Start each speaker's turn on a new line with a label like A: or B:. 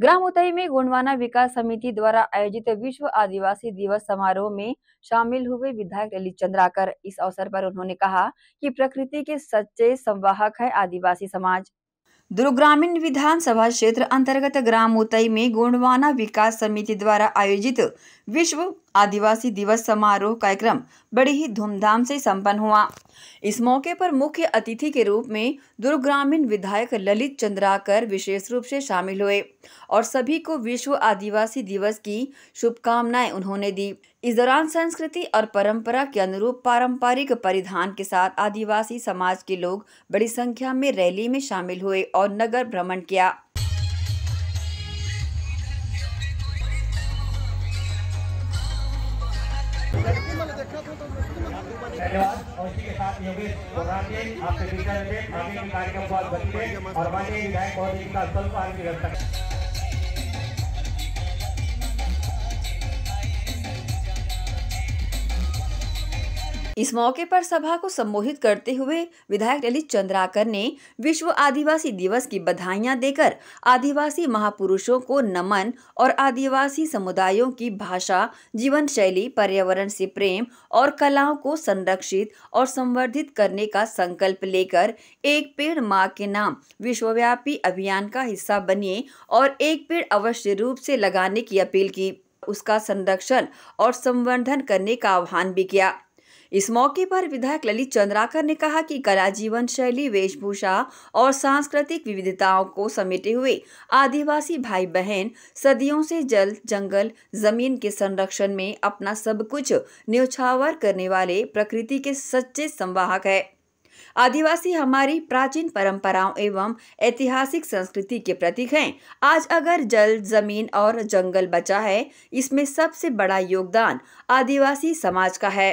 A: ग्राम उतई में गोंडवाना विकास समिति द्वारा आयोजित विश्व आदिवासी दिवस समारोह में शामिल हुए विधायक ललित चंद्राकर इस अवसर पर उन्होंने कहा कि प्रकृति के सच्चे संवाहक है आदिवासी समाज दुर्ग्रामीण विधानसभा क्षेत्र अंतर्गत ग्राम उतई में गोंडवाना विकास समिति द्वारा आयोजित विश्व आदिवासी दिवस समारोह कार्यक्रम बड़ी ही धूमधाम से संपन्न हुआ इस मौके पर मुख्य अतिथि के रूप में दुर्ग ग्रामीण विधायक ललित चंद्राकर विशेष रूप से शामिल हुए और सभी को विश्व आदिवासी दिवस की शुभकामनाएं उन्होंने दी इस दौरान संस्कृति और परंपरा के अनुरूप पारंपरिक परिधान के साथ आदिवासी समाज के लोग बड़ी संख्या में रैली में शामिल हुए और नगर भ्रमण किया धन्यवाद और इसी के साथ योगेश आपसे आगे के कार्यक्रम को आप बदले और माननीय विधायक और इनका स्वल्प आगे व्यवस्था इस मौके पर सभा को संबोधित करते हुए विधायक ललित चंद्राकर ने विश्व आदिवासी दिवस की बधाइयां देकर आदिवासी महापुरुषों को नमन और आदिवासी समुदायों की भाषा जीवन शैली पर्यावरण से प्रेम और कलाओं को संरक्षित और संवर्धित करने का संकल्प लेकर एक पेड़ माँ के नाम विश्वव्यापी अभियान का हिस्सा बनिए और एक पेड़ अवश्य रूप से लगाने की अपील की उसका संरक्षण और संवर्धन करने का आह्वान भी किया इस मौके पर विधायक ललित चंद्राकर ने कहा कि कला जीवन शैली वेशभूषा और सांस्कृतिक विविधताओं को समेटे हुए आदिवासी भाई बहन सदियों से जल जंगल जमीन के संरक्षण में अपना सब कुछ न्यौछावर करने वाले प्रकृति के सच्चे संवाहक है आदिवासी हमारी प्राचीन परंपराओं एवं ऐतिहासिक संस्कृति के प्रतीक हैं आज अगर जल जमीन और जंगल बचा है इसमें सबसे बड़ा योगदान आदिवासी समाज का है